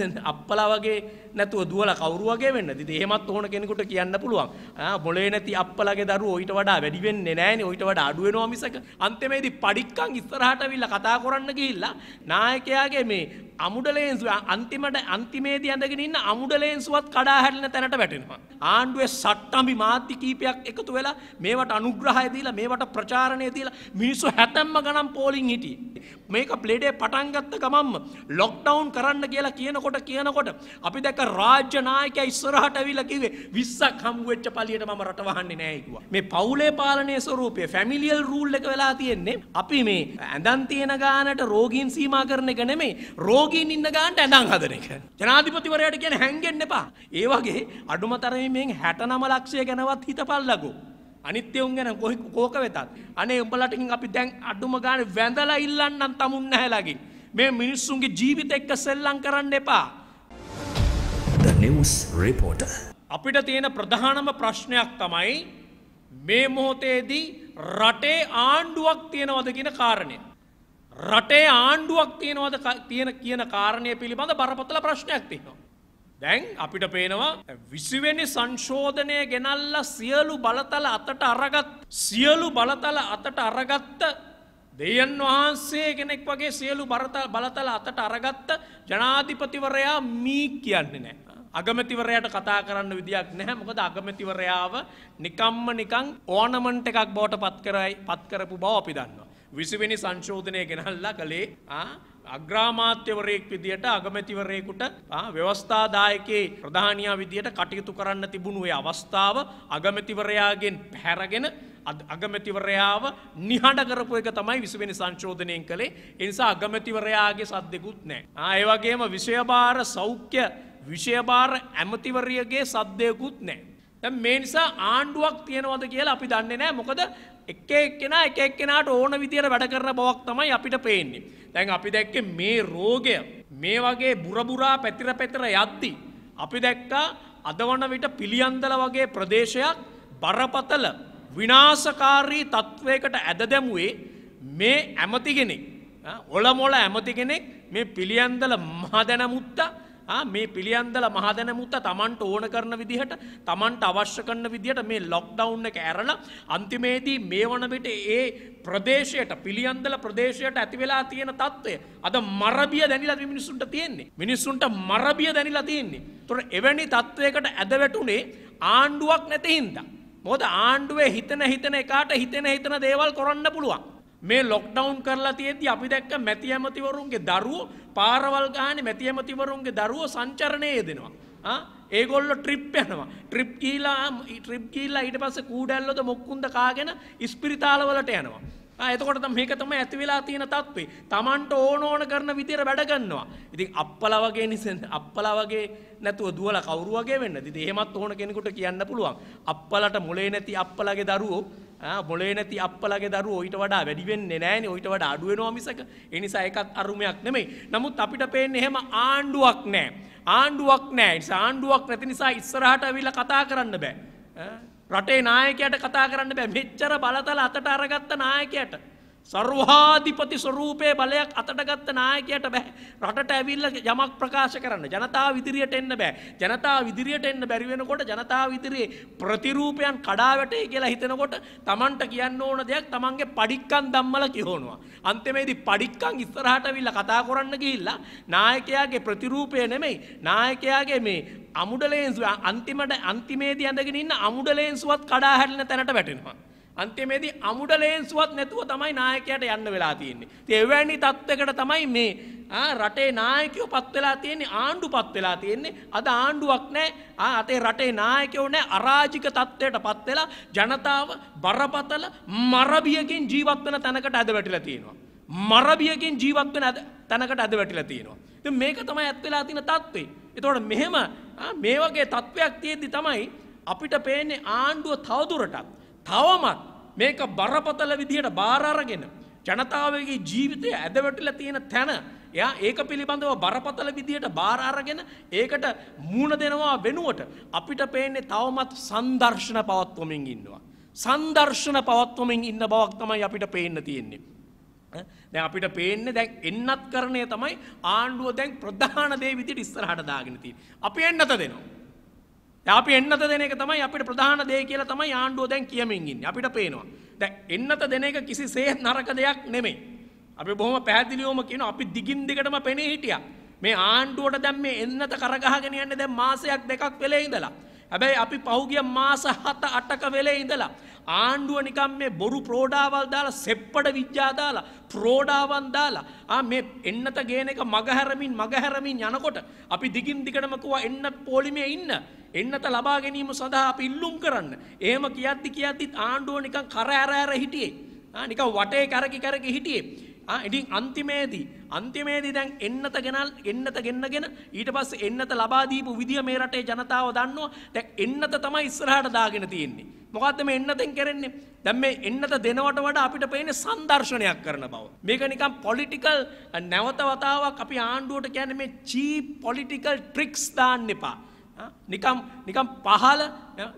අප්පලා වගේ නැතුව දුවලා කවුරු වගේ වෙන්න. ඉතින් එහෙමත් ඕන කෙනෙකුට කියන්න පුළුවන්. මොලේ නැති අප්පලාගේ දරුවෝ ඊට වඩා වැඩි වෙන්නේ නැහනේ. ඊට වඩා අඩු වෙනවා මිසක අන්තිමේදී පඩික්කන් ඉස්සරහට අවිල්ලා කතා කරන්න ගිහිල්ලා නායකයාගේ මේ අමුඩලේන්සු අන්තිමට අන්තිමේදී ඇඳගෙන ඉන්න අමුඩලේන්සුවත් කඩා හැරෙන තැනට වැටෙනවා. ආණ්ඩුවේ සට්ටම්බි මාධ්‍ය කීපයක් එකතු වෙලා මේවට අනුග්‍රහය දීලා මේවට ප්‍රචාරණය දීලා මිනිස්සු හැතැම්ම ගණන් පෝලිං හිටියේ. මේක ප්ලේඩේ පටන් ගත්ත ගමන්ම ලොක්ඩවුන් කරන්න කියලා කියනකොට කියනකොට කියනකොට අපි දැක රාජ්‍යනායකය ඉස්සරහට ඇවිල්ලා කිව්වේ 20ක් හම් වෙච්ච පළියට මම රට වහන්නේ නැහැ කිව්වා. මේ පවුලේ පාලනයේ ස්වරූපය ෆැමිලියල් රූල් එක වෙලා තියෙන්නේ. අපි මේ ඇඳන් තියෙන ගානට රෝගීන් සීමා කරන එක නෙමෙයි. රෝගීන් ඉන්න ගානට ඇඳන් හදන එක. ජනාධිපතිවරයාට කියන්නේ හැංගෙන්න එපා. ඒ වගේ අඩුම තරමේ මෙන් 69 ලක්ෂය ගැනවත් හිතපල්ලකෝ. අනිත්‍යවුන් ගැන කොහි කෝක වෙතත් අනේ උඹලටකින් අපි දැන් අඩුම ගාන වැඳලා ඉල්ලන්නම් තමුන් නැහැලාගින් මේ මිනිස්සුන්ගේ ජීවිත එක්ක සෙල්ලං කරන්න එපා. රිපෝට. අපිට තියෙන ප්‍රධානම ප්‍රශ්නයක් තමයි මේ මොහොතේදී රටේ ආණ්ඩුවක් තියෙනවද කියන කාරණය. රටේ ආණ්ඩුවක් තියෙනවද තියෙන කියන කාරණය පිළිබඳ බරපතල ප්‍රශ්නයක් තියෙනවා. දැන් අපිට පේනවා විසිවෙනි සංශෝධනය ගෙනල්ල සියලු බලතල අතට අරගත් සියලු බලතල අතට අරගත්ත දෙයන් වහන්සේ කෙනෙක් වගේ සියලු බරතල් බලතල අතට අරගත්ත ජනාධිපතිවරයා මී කියන්නේ නෑ. අගමැතිවරයට කතා කරන්න විදියක් නැහැ මොකද අගමැතිවරයාව නිකම්ම නිකං ඕනමන්ට එකක් බෝට පත්කරයි පත්කරපු බව අපි දන්නවා. විසිවෙනි සංශෝධනය ගෙනල්ලා කළේ අග්‍රාමාත්‍යවරයෙක් විදියට අගමැතිවරයෙකුට ව්‍යවස්ථාදායකේ ප්‍රධානයා විදියට කටයුතු කරන්න තිබුණු ඒ අවස්ථාව අගමැතිවරයාගෙන් පැහැරගෙන අගමැතිවරයාව නිහඬ කරපු එක තමයි විසුවෙනි සංශෝධනයෙන් කළේ එනිසා අගමැතිවරයාගේ සද්දෙකුත් නෑ. ඒවගේම විෂයභාර සෞඛ්‍ය විෂයභාර ඇමතිවරියගේ සද්දයකුත් නෑ. දැන් මේ නිසා ආණ්ඩුවක් තියෙනවද කියලා අපි දන්නේ නෑ මොකද එක එක්කෙනා එක එක්කෙනාට ඕන විදියට වැඩ කරන බවක් තමයි අපිට පේන්නේ. දැන් අපි දැක්කේ මේ රෝගය මේ වගේ බුරබුරා පැතිර පැතිර යද්දී අපි දැක්කා අද වන විට පිළියන්දල වගේ ප්‍රදේශයක් බරපතල විනාසකාරී තත්ත්වයකට ඇද දැමුවේ මේ ඇමතිගෙනෙක් ඔලමොල ඇමතිගෙනෙක් මේ පිළියන්දල මහදැනමුත්තා මේ පිළියන්දල මහදැනමුත්ත තමන්ට ඕන කරන විදිහට තමන්ට අවශ්‍ය කරන විදිහට මේ ලොක්ඩවුන් එක ඇරලා අන්තිමේදී මේ වනවිට ඒ ප්‍රදේශයට පිළියන්දල ප්‍රදේශයට ඇතිවෙලා තියෙන තත්ත්වය අද මරබිය දැනිලා මිනිසුන්ට තියෙන්නේ මිනිස්සුන්ට මරබිය දැනිලා තියෙන්නේ තොර එවැනි තත්ත්වයකට ඇදවැටුනේ ආණ්ඩුවක් නැතිහින්දා. මොද ආණ්ඩුවේ හිතන හිතන එකට හිතෙන හිතන දේවල් කොරන්න පුළුවන්. මේ ලොක්ඩවුන් කරලා තියෙද්දි අපි දැක්ක මැති ඇමතිවරුන්ගේ දරුවෝ පාරවල් ගානේ මැති ඇමතිවරුන්ගේ දරුවෝ සංචරණයේ යෙදෙනවා. ආ ඒගොල්ලෝ ට්‍රිප් යනවා. ට්‍රිප් ගිහිලා ට්‍රිප් ගිහිලා ඊට පස්සේ කූඩැල්ලොද මොක්කුන්ද කාගෙන ඉස්පිරිතාලවලට යනවා. එතකොට මේක තමයි ඇති වෙලා තියෙන තත්ත්වේ. Tamanට ඕන ඕන කරන විදියට වැඩ ගන්නවා. ඉතින් අප්පලා වගේ නිසෙන් අප්පලා වගේ නැතුව දුවලා කවුරු වගේ වෙන්නද? ඉතින් එහෙමත් ඕන කෙනෙකුට කියන්න පුළුවන්. අප්පලට මොලේ නැති අප්පලාගේ දරුවෝ මොලේ නැති අප්පලගේ දරුවෝ ඊට වඩා වැඩි වෙන්නේ නැහනේ ඊට වඩා අඩු වෙනවා මිසක. ඒ නිසා ඒකත් අරුමයක් නෙමෙයි. නමුත් අපිට පේන්නේ එහෙම ආණ්ඩුවක් නැහැ. ආණ්ඩුවක් නැහැ. ඒ නිසා ආණ්ඩුවක් නැති නිසා ඉස්සරහට අවිලා කතා කරන්න බෑ. රටේ නායකයට කතා කරන්න බෑ මෙච්චර බලතල අතට අරගත්ත නායකයට සර්වාධිපති ස්වරූපයේ බලයක් අතට ගත්ත නායකයට බෑ රටට ඇවිල්ල යමක් ප්‍රකාශ කරන්න ජනතාව ඉදිරියට එන්න බෑ ජනතාව ඉදිරියට එන්න බැරි වෙනකොට ජනතාව ඉදිරියේ ප්‍රතිරූපයන් කඩාවැටේ කියලා හිතනකොට Tamanට කියන්න ඕන දෙයක් Tamanගේ පඩික්කන් දම්මල කියවනවා අන්තිමේදී පඩික්කන් ඉස්සරහට ඇවිල්ලා කතා කරන්න ගිහිල්ලා නායකයාගේ ප්‍රතිරූපය නෙමෙයි නායකයාගේ මේ අමුඩලේන්සු අන්තිමට අන්තිමේදී ඇඳගෙන ඉන්න අමුඩලේන්සුවත් කඩා හැරෙන තැනට වැටෙනවා අන්තිමේදී අමුඩ ලේන්සුවත් නැතුව තමයි නායකයට යන්න වෙලා තියෙන්නේ. ඉතින් එවැනි තත්වයකට තමයි මේ රටේ නායකයෝ පත් වෙලා තියෙන්නේ ආණ්ඩු පත් වෙලා තියෙන්නේ. අද ආණ්ඩුවක් නැහැ. ආ අතේ රටේ නායකයෝ නැහැ. අරාජික තත්වයට පත් වෙලා ජනතාව බරපතල මරබියකින් ජීවත් වෙන තැනකට අද වැටිලා තියෙනවා. මරබියකින් ජීවත් වෙන තැනකට අද වැටිලා තියෙනවා. ඉතින් මේක තමයි ඇත් වෙලා තියෙන තත්ත්වේ. ඒතකොට මෙහෙම මේ වගේ තත්වයක් තියෙද්දි තමයි අපිට පේන්නේ ආණ්ඩුව තවදුරටත් තවමත් මේක බරපතල විදිහට බාරාරගෙන ජනතාවගේ ජීවිතය ඇදවැටල තියෙන තැන එයා ඒක පිළිබඳව බරපතල විදියට බාරාරගෙන ඒකට මූුණ දෙනවා වෙනුවට අපිට පේන්නේ තවමත් සංදර්ශන පවත්වමින් ඉන්නවා. සංදර්ශන පවත්වමින් ඉන්න බවක් තමයි අපිට පේන්න තියෙන්නේ. දැ අපිට පේන්නේ දැන් එන්නත් කරණය තමයි ආණ්ඩුව දැන් ප්‍රධාන දේ විදිට ඉස්සරහට දාගෙනති. අපි එන්නත දෙනවා. අපි එන්නත දෙන එක තමයි අපිට ප්‍රධාන දේ කියලා තමයි ආණ්ඩුව දැන් කියමින් ඉන්නේ. අපිට පේනවා. දැන් එන්නත දෙන එක කිසිසේත් නරක දෙයක් නෙමෙයි. අපි බොහොම පැහැදිලිවම කියනවා අපි දිගින් දිගටම පෙනී හිටියා. මේ ආණ්ඩුවට දැන් මේ එන්නත කරගහගෙන යන්නේ දැන් මාසයක් දෙකක් වෙලේ ඉඳලා. හැබැයි අපි පහුගිය මාස 7 8ක වෙලේ ඉඳලා ආණ්ඩුව නිකම් මේ බොරු ප්‍රෝඩාවල් දාලා සෙප්පඩ විද්‍යා දාලා ප්‍රෝඩාවන් දාලා ආ මේ එන්නත ගේන එක මගහැරමින් මගහැරමින් යනකොට අපි දිගින් දිගටම කිව්වා එන්නත් පොලිමේ ඉන්න එන්නත ලබා ගැනීම සඳහා අපි ඉල්ලුම් කරන්න. එහෙම කියද්දි කියද්දිත් ආණ්ඩුව නිකන් කර ඇර ඇර හිටියේ. ආ නිකන් වටේ කරකි කරකි හිටියේ. ආ ඉතින් අන්තිමේදී අන්තිමේදී දැන් එන්නත ගෙනල් එන්නත ගෙන්නගෙන ඊට පස්සේ එන්නත ලබා දීපු විදිය මේ රටේ ජනතාව දන්නවා. දැන් එන්නත තමයි ඉස්සරහට දාගෙන තියෙන්නේ. මොකක්ද මේ එන්නතෙන් කරන්නේ? දැන් මේ එන්නත දෙනවට වඩා අපිට පේන්නේ සංදර්ශනයක් කරන බව. මේක නිකන් පොලිටිකල් නැවත වතාවක් අපි ආණ්ඩුවට කියන්නේ මේ චීප් පොලිටිකල් ට්‍රික්ස් දාන්න එපා. නිකම් නිකම් පහල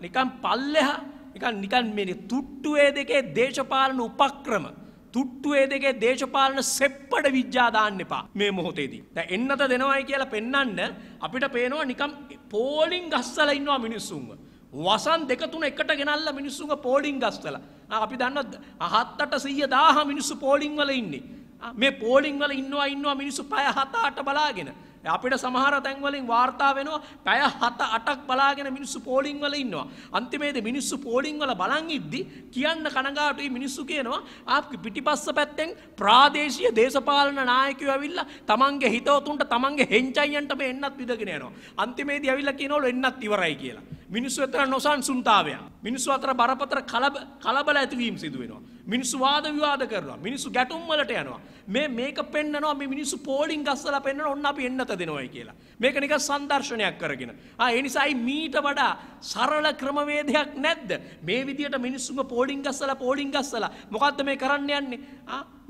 නිකම් පල්ලෙහා නිකන් නිකන් මේ තුට්ටුවේ දෙකේ දේශපාලන උපක්‍රම තුට්ටුවේ දෙකේ දේශපාලන සෙප්පඩ විද්‍යාදාන්න එපා මේ මොහොතේදී. දැන් එන්නත දෙනවයි කියලා පෙන්වන්න අපිට පේනවා නිකම් පෝලිං ගස්සලා ඉන්නවා මිනිස්සුන්ව. වසන් දෙක තුන එකට ගෙනල්ලා මිනිස්සුන්ව පෝලිං ගස්සලා. අපි දන්නවා 7 8 100 1000 මිනිස්සු පෝලිං වල ඉන්නේ. මේ පෝලිං වල ඉන්නවා ඉන්නවා මිනිස්සු පය 7 8 බලාගෙන. අපිට සමහර තැන්වලින් වාර්තා වෙනවා පැය හත අටක් බලාගෙන මිනිස්සු පෝලිං වල ඉන්නවා. අන්තිමේදී මිනිස්සු පෝලිං වල බලන් ඉද්දි කියන්න කනගාටුයි මිනිස්සු කියනවා ආපි පිටිපස්ස පැත්තෙන් ප්‍රාදේශීය දේශපාලන නායකයෝ ඇවිල්ලා තමන්ගේ හිතවතුන්ට තමන්ගේ හෙන්චයියන්ට මේ එන්නත් විදගෙන යනවා. අන්තිමේදී ඇවිල්ලා කියනවලු එන්නත් ඉවරයි කියලා. මිනිස්සු අතර නොසන්සුන්තාවය. මිනිස්සු අතර බරපතර කලබල ඇතිවීම සිදුවෙනවා. මිනිස්සු වාද විවාද කරනවා. මිනිස්සු ගැටුම් වලට යනවා. මේ මේක පෙන්නනවා මේ මිනිස්සු පෝලිං ගස්සලා පෙන්නන ඔන්න අපි එන්නත දෙනවයි කියලා. මේක නිකන් සංදර්ශනයක් කරගෙන. ආ ඒ නිසායි මීට වඩා සරල ක්‍රමවේදයක් නැද්ද? මේ විදියට මිනිස්සුම පෝලිං ගස්සලා පෝලිං ගස්සලා මොකද්ද මේ කරන්න යන්නේ?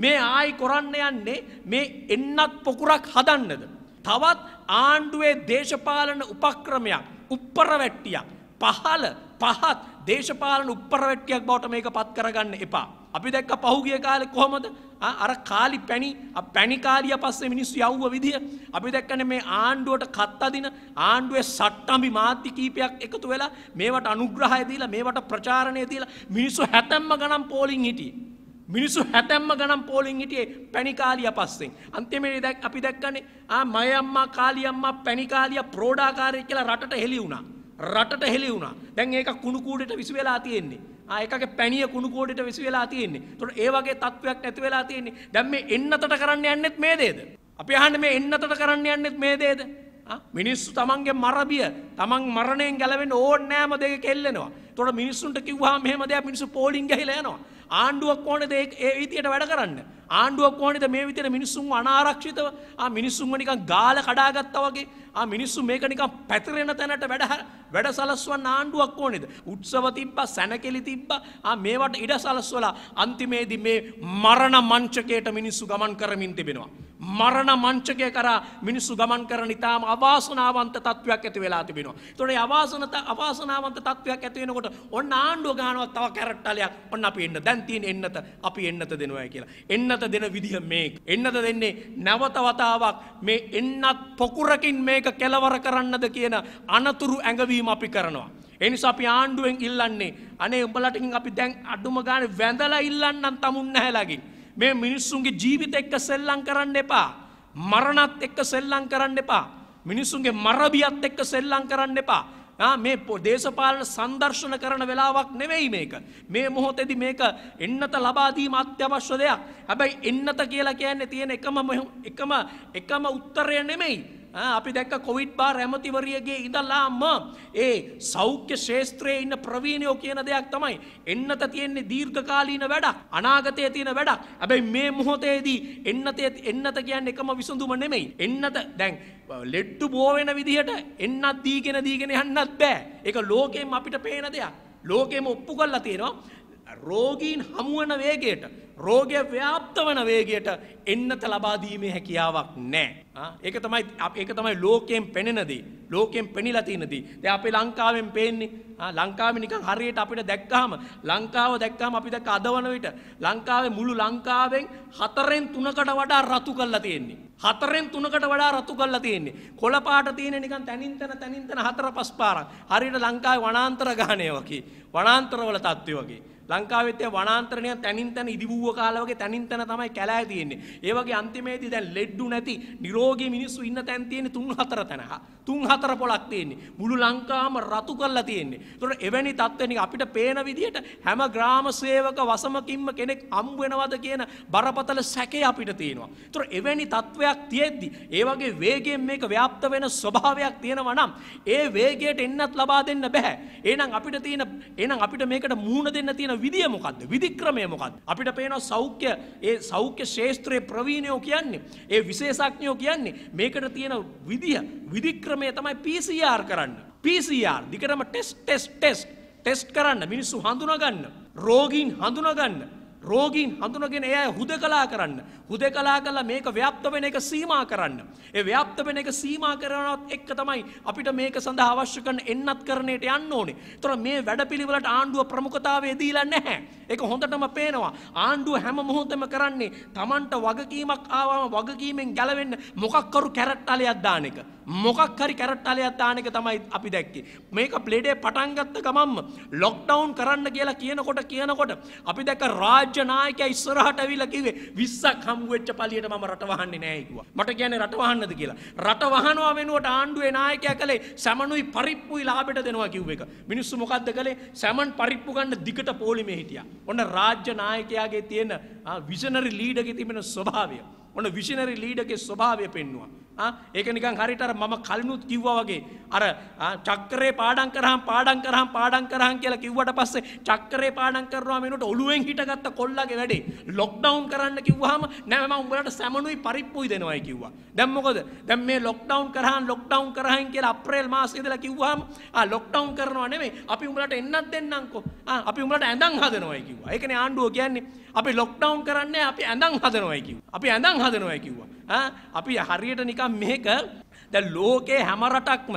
මේ ආයි කරන්න යන්නේ මේ එන්නත් පොකුරක් හදන්නද? තවත් ආණ්ඩුවේ දේශපාලන උපක්‍රමයක් උප්පරවැට්ටියක් පහළ පහත් දේශපාලන උප්පරවැට්ටියක් බවට මේක පත් කරගන්න එපා. අපි දැක්ක පහුගිය කාලේ කොහොමද අර කාලි පැණි පැණි කාලිය පස්සේ මිනිස්සු යව්ව විදිය අපි දැක්කනේ මේ ආණ්ඩුවට කත් අදින ආණ්ඩුවේ සට්ටම්බි මාධ්‍ය කීපයක් එකතු වෙලා මේවට අනුග්‍රහය දීලා මේවට ප්‍රචාරණය දීලා මිනිස්සු හැතැම්ම ගණන් පෝලිං හිටියේ මිනිස්සු හැතැම්ම ගනම් පෝලිං හිටියේ පැණිකාලිය පස්සෙන්. අන්තිමේ දැක් අපි දැක්කනේ ආ මය අම්මා කාලි අම්මා පැණිකාලිය ප්‍රෝඩාකාරය කියලා රටට හෙළි වුණා. රටට හෙළි වුණා. දැන් ඒක කුණු කූඩේට විසි වෙලා තියෙන්නේ. ආ එකගේ පැණිය කුණු කෝඩේට විසි වෙලා තියෙන්නේ. ඒතකොට ඒ වගේ තත්වයක් නැති වෙලා තියෙන්නේ. දැන් මේ එන්නතට කරන්න යන්නෙත් මේ දේද? අපි අහන්නේ මේ එන්නතට කරන්න යන්නෙත් මේ දේද? මිනිස්සු තමන්ගේ මරබිය තමන් මරණයෙන් ගැලවෙන්න ඕන නෑම දෙක කෙල්ලෙනවා. තොට මිනිස්සුන්ට කිව්වා මෙහම දෙයක් මිනිස්සු පෝලිින් ගහිලයනවා. ආණ්ඩුවක් ඕනද ඒ විදියට වැඩ කරන්න. ආණ්ඩුවක් ඕනෙද මේ විදියට මිනිස්සුන් අනාරක්ෂිතව ආ මිනිස්සුන්ව නිකන් ගාල කඩාගත්තා වගේ ආ මිනිස්සු මේක නිකන් පැතිරෙන තැනට වැඩ වැඩ සලස්වන්න ආණ්ඩුවක් ඕනේද? උත්සව තිබ්බා, සැනකෙලි තිබ්බා. ආ මේවට ඉඩ සලස්වලා අන්තිමේදී මේ මරණ මංචකයට මිනිස්සු ගමන් කරමින් තිබෙනවා. මරණ මංචකය කරා මිනිස්සු ගමන් කරන ඉතාම අවාසනාවන්ත තත්ත්වයක් ඇති වෙලා තිබෙනවා. තොට අවාසනත අවාසනාවන්ත තත්ත්වයක් ඇතිවෙනකොට ඔන්න ආණ්ඩුව ගානවත් තව කැරට්ටලයක් ඔන්න අපි එන්න දැන්තිීන් එන්නත අපි එන්නත දෙනවා කියලා. එන්නත දෙන විදිහ මේ එන්නත දෙන්නේ නැවතවතාවක් මේ එන්නත් පොකුරකින් මේක කෙලවර කරන්නද කියන අනතුරු ඇඟවීම අපි කරනවා. එනිසා අපි ආණ්ඩුවෙන් ඉල්ලන්නේ අනේ උඹලටකින් අපි දැන් අඩුම ගාන වැඳලා ඉල්ලන්නම් තමුන් නැහැලාගින්. මේ මිනිස්සුන්ගේ ජීවිත එක්ක සෙල්ලං කරන්න එපා. මරණත් එක්ක සෙල්ලං කරන්න එපා. මිනිස්සුන්ගේ මරබියත් එක්ක සෙල්ලං කරන්න එපා. මේ දේශපාලන සංදර්ශන කරන වෙලාවක් නෙවෙයි මේක. මේ මොහොතෙදි මේක එන්නත ලබාදීම අත්‍යවශ්‍ය දෙයක්. හැබැයි එන්නත කියලා කියන්නේ තියෙන එකම එකම එකම උත්තරය නෙමෙයි. අපි දැක්ක කොවිඩ් බා රැමතිවරියගේ ඉඳලාම ඒ සෞඛ්‍ය ශේත්‍රයේ ඉන්න ප්‍රවීණයෝ කියන දෙයක් තමයි එන්නත තියෙන්නේ දීර්ඝකාලීන වැඩක් අනාගතයේ තියෙන වැඩක් හැබැයි මේ මොහොතේදී එන්නත එන්නත කියන්නේ එකම විසඳුම නෙමෙයි එන්නත දැන් ලෙට්ටු බෝ වෙන විදිහට එන්නත් දීගෙන දීගෙන යන්නත් බෑ ඒක ලෝකෙම අපිට පේන දෙයක් ලෝකෙම ඔප්පු කරලා තියෙනවා රෝගීන් හමුවන වේගයට රෝගය ව්‍යාප්ත වන වේගයට එන්නත ලබාදීමේ හැකියාවක් නෑ ඒක තමයි ඒක තමයි ලෝකයෙන් පෙනෙනදී ලෝකයෙන් පෙනිලා තියෙනදී දැන් අපේ ලංකාවෙන් පේන්නේ ලංකාවේ නිකන් හරියට අපිට දැක්කහම ලංකාව දැක්කහම අපි දැක්ක අදවන විට ලංකාවේ මුළු ලංකාවෙන් හතරෙන් තුනකට වඩා රතු කරලා තියෙන්නේ හතරෙන් තුනකට වඩා රතු කරලා තියෙන්නේ. කොළ පාට තියෙන නිකන් තනින් තන තනින් තන හතර පස් පාරක්. හරියට ලංකාවේ වනාන්තර ගානේ වගේ. වනාන්තරවල තත්ත්වය වගේ. ලංකාවෙත් වනාන්තරණය තැනින් තැන ඉදිවූව කාලා වගේ තැනින් තැන තමයි කැලෑ තියෙන්නේ. ඒ වගේ අන්තිමේදී දැන් ලෙඩ්ඩු නැති නිරෝගී මිනිස්සු ඉන්න තැන් තියෙන්නේ තුන් හතර තැන. තුන් හතර පොලක් තියෙන්නේ. මුළු ලංකාවම රතු කරලා තියෙන්නේ. ඒතකොට එවැනි තත්ත්වෙනි අපිට පේන විදිහට හැම ග්‍රාම සේවක වසමකින්ම කෙනෙක් හම්බ වෙනවද කියන බරපතල සැකේ අපිට තියෙනවා. ඒතකොට එවැනි තත්වයක් තියෙද්දි ඒ වගේ වේගයෙන් මේක ව්‍යාප්ත වෙන ස්වභාවයක් තියෙනවා නම් ඒ වේගයට එන්නත් ලබා දෙන්න බෑ. එහෙනම් අපිට තියෙන එහෙනම් අපිට මේකට මුහුණ දෙන්න තියෙන විදිය මොකක්ද විදික්‍රමය මොකක්ද අපිට පේනවා සෞඛ්‍ය ඒ සෞඛ්‍ය ශේෂත්‍රයේ ප්‍රවීණයෝ කියන්නේ ඒ විශේෂඥයෝ කියන්නේ මේකට තියෙන විදිය විදික්‍රමය තමයි PCR කරන්න PCR දිගටම ටෙස්ට් ටෙස්ට් ටෙස්ට් ටෙස්ට් කරන්න මිනිස්සු හඳුනා ගන්න රෝගීන් හඳුනා ගන්න රෝගීන් හඳුනගෙන එය හුදකලා කරන්න. හුදකලා කළා මේක ව්‍යාප්ත වෙන එක සීමා කරන්න. ඒ ව්‍යාප්ත වෙන එක සීමා කරනවත් එක්ක තමයි අපිට මේක සඳහා අවශ්‍ය කරන එන්නත් කරණයට යන්න ඕනේ. ඒතර මේ වැඩපිළිවෙලට ආණ්ඩුව ප්‍රමුඛතාවය දීලා නැහැ. ඒක හොඳටම පේනවා. ආණ්ඩුව හැම මොහොතෙම කරන්නේ Tamanට වගකීමක් ආවම වගකීමෙන් ගැලවෙන්න මොකක් කරු කැරට් අලයක් දාන එක. මොකක් හරි කැරට්ටලයක් දාන එක තමයි අපි දැක්කේ. මේක ප්ලේඩේ පටන් ගත්ත ගමන්ම ලොක්ඩවුන් කරන්න කියලා කියනකොට කියනකොට අපි දැක්ක රාජ්‍ය නායකයා ඉස්සරහට ඇවිල්ලා කිව්වේ 20ක් හමු වෙච්ච පළියට මම රට වහන්නේ නැහැ කිව්වා. මට කියන්නේ රට වහන්නද කියලා. රට වහනවා වෙනුවට ආණ්ඩුවේ නායකයා කළේ සැමනුයි පරිප්පුයි ලාභයට දෙනවා කිව්ව එක. මිනිස්සු මොකද්ද කළේ? සැමන් පරිප්පු ගන්න දිගට පොලිමේ හිටියා. ඔන්න රාජ්‍ය නායකයාගේ තියෙන විෂනරි ලීඩර්ගේ තිබෙන ස්වභාවය. ඔන්න විෂනරි ලීඩර්ගේ ස්වභාවය පෙන්වුවා. ඒක නිකන් හරිට අර මම කලිනුත් කිව්වා වගේ අර චක්‍රේ පාඩම් කරාම පාඩම් කරාම පාඩම් කරාම කියලා කිව්වට පස්සේ චක්‍රේ පාඩම් කරනවා මිනුට ඔළුවෙන් හිටගත්ත කොල්ලගේ වැඩේ ලොක්ඩවුන් කරන්න කිව්වහම නෑ මම උඹලට සැමනුයි පරිප්පුයි දෙනවයි කිව්වා දැන් මොකද දැන් මේ ලොක්ඩවුන් කරහන් ලොක්ඩවුන් කරහන් කියලා අප්‍රේල් මාසෙ ඉඳලා කිව්වහම ආ ලොක්ඩවුන් කරනවා නෙමෙයි අපි උඹලට එන්නත් දෙන්නම්කෝ ආ අපි උඹලට ඇඳන් හදනවයි කිව්වා ඒකනේ ආණ්ඩුව කියන්නේ අපි ලොක්ඩවුන් කරන්නේ අපි ඇඳන් හදනවයි කිව්වා අපි ඇඳන් හදනවයි කිව්වා අපි හරියට නිකම් මේක දැන් ලෝකේ හැම රටක්ම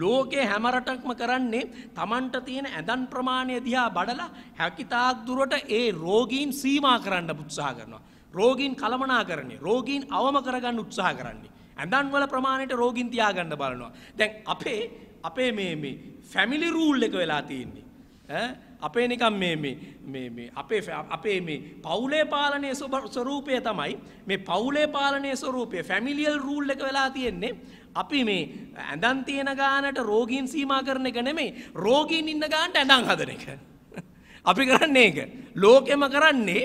ලෝකේ හැම රටක්ම කරන්නේ Tamanට තියෙන ඇඳන් ප්‍රමාණය දිහා බඩලා හැකිතාක් දුරට ඒ රෝගීන් සීමා කරන්න උත්සාහ කරනවා. රෝගීන් කලමනාකරණය, රෝගීන් අවම කරගන්න උත්සාහ කරන්නේ. ඇඳන් වල ප්‍රමාණයට රෝගීන් තියාගන්න බලනවා. දැන් අපේ අපේ මේ මේ ෆැමිලි රූල් එක වෙලා තියෙන්නේ. ඈ අපේ නිකම් අපේ අපේ මේ පවුලේ පාලනය ස්වරූපය තමයි මේ පවුලේ පාලනය ස්වරූපය ෆැමිලියල් රූල් එක වෙලා තියෙන්නේ අපි මේ ඇඳන් තියෙන ගානට රෝගීන් සීමා කරන එක නෙමේ රෝගීන් ඉන්න ගාන්ට ඇඳන් හදන එක. අපි කරන්නේ එක. ලෝකෙම කරන්නේ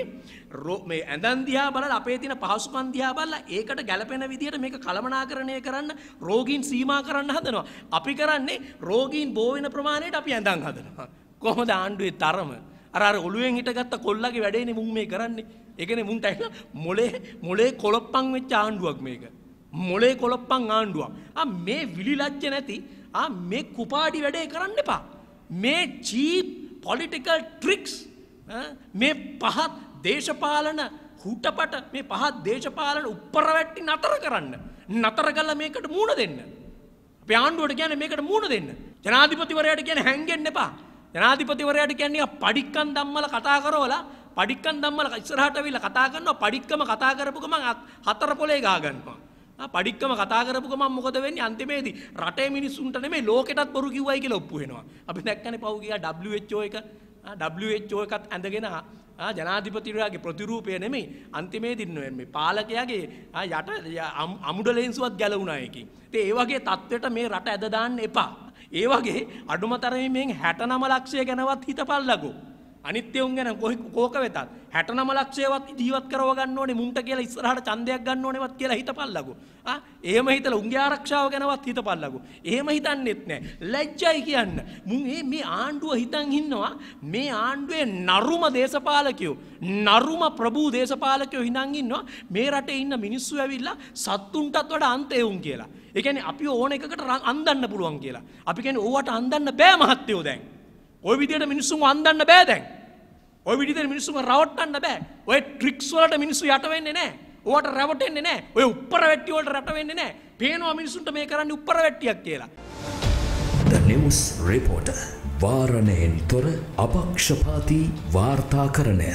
මේ ඇඳන් දිහා බලලා අපේ තියෙන පහසුකම් දිහා බලලා ඒකට ගැළපෙන විදිහට මේක කළමනාකරණය කරන්න රෝගීන් සීමා කරන්න හදනවා. අපි කරන්නේ රෝගීන් බෝ වෙන ප්‍රමාණයට අපි ඇඳන් හදනවා. කොහොමද ආණ්ඩුවේ තරම අර අර ඔළුවෙන් හිටගත්ත කොල්ලගේ වැඩේනේ මුන් මේ කරන්නේ. ඒකනේ මුන්ට ඇහිලා මොලේ මොලේ කොලොප්පන් වෙච්ච ආණ්ඩුවක් මේක. මොලේ කොලොප්පන් ආණ්ඩුවක්. ආ මේ විලිලජ්ජ නැති ආ මේ කුපාඩි වැඩේ කරන්න එපා. මේ චීප් පොලිටිකල් ට්‍රික්ස් මේ පහත් දේශපාලන හුටපට මේ පහත් දේශපාලන උප්පරවැට්ටි නතර කරන්න. නතර කළා මේකට මූණ දෙන්න. අපේ ආණ්ඩුවට කියන්නේ මේකට මූණ දෙන්න. ජනාධිපතිවරයාට කියන්නේ හැංගෙන්න එපා. ජනාධිපතිවරයට කියන්නේ පඩික්කන් දම්මල කතා කරවලා පඩික්කන් දම්මල ඉස්සරහට වෙලා කතා කරනවා පඩික්කම කතා කරපු ගමන් හතර පොලේ ගා ගන්නවා පඩික්කම කතා කරපු ගමන් මොකද වෙන්නේ අන්තිමේදී රටේ මිනිස්සුන්ට නෙමෙයි ලෝකෙටත් බොරු කිව්වයි කියලා ඔප්පු වෙනවා අපි දැක්කනේ පව් ගියා WHO එක WHO එකත් ඇඳගෙන ජනාධිපතිරයාගේ ප්‍රතිරූපය නෙමෙයි අන්තිමේදී මේ පාලකයාගේ යට අමුඩ ලේන්සුවත් ගැලවුණා එකකින්. ඉතින් ඒ වගේ තත්ත්වයට මේ රට ඇද දාන්න එපා. ඒ වගේ අඩුමතරමින් හැට නම ලක්ෂය ගැනවත් හිතපල්ලකෝ. අනිත්‍යවුන් ගැන කෝක වෙතත් හැට නම ලක්ෂයවත් ජීවත් කරව ගන්න ඕනේ මුන්ට කියලා ඉස්සරහට ඡන්දයක් ගන්න ඕනේවත් කියලා හිතපල්ලකෝ. ආ එහෙම හිතලා උන්ගේ ආරක්ෂාව ගැනවත් හිතපල්ලකෝ. එහෙම හිතන්නෙත් නෑ. ලැජ්ජයි කියන්න. මුන් මේ මේ ආණ්ඩුව හිතන් ඉන්නවා මේ ආණ්ඩුවේ නරුම දේශපාලකයෝ, නරුම ප්‍රභූ දේශපාලකයෝ හිතන් ඉන්නවා මේ රටේ ඉන්න මිනිස්සු ඇවිල්ලා සත්තුන්ටත් වඩා අන්තේ උන් කියලා. ඒ කියන්නේ අපි ඕන එකකට අන්දන්න පුළුවන් කියලා. අපි කියන්නේ ඕවට අන්දන්න බෑ මහත්තයෝ දැන්. ඔය විදියට මිනිස්සුන් අන්දන්න බෑ දැන්. ඔය විදිහට මිනිස්සුන් රවට්ටන්න බෑ. ඔය ට්‍රික්ස් වලට මිනිස්සු යට වෙන්නේ නැහැ. ඕවට රැවටෙන්නේ නැහැ. ඔය උප්පර වැට්ටි වලට රට වෙන්නේ නැහැ. පේනවා මිනිස්සුන්ට මේ කරන්නේ උප්පර වැට්ටියක් කියලා. The News Reporter වාරණයෙන් තොර අපක්ෂපාතී වාර්තාකරණය